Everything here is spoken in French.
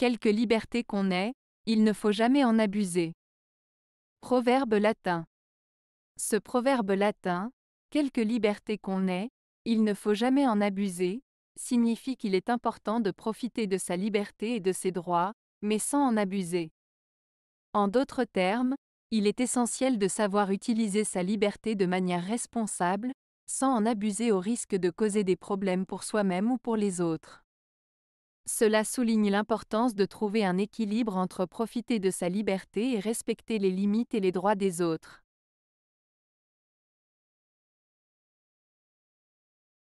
quelque liberté qu'on ait, il ne faut jamais en abuser. Proverbe latin. Ce proverbe latin, quelque liberté qu'on ait, il ne faut jamais en abuser, signifie qu'il est important de profiter de sa liberté et de ses droits, mais sans en abuser. En d'autres termes, il est essentiel de savoir utiliser sa liberté de manière responsable, sans en abuser au risque de causer des problèmes pour soi-même ou pour les autres. Cela souligne l'importance de trouver un équilibre entre profiter de sa liberté et respecter les limites et les droits des autres.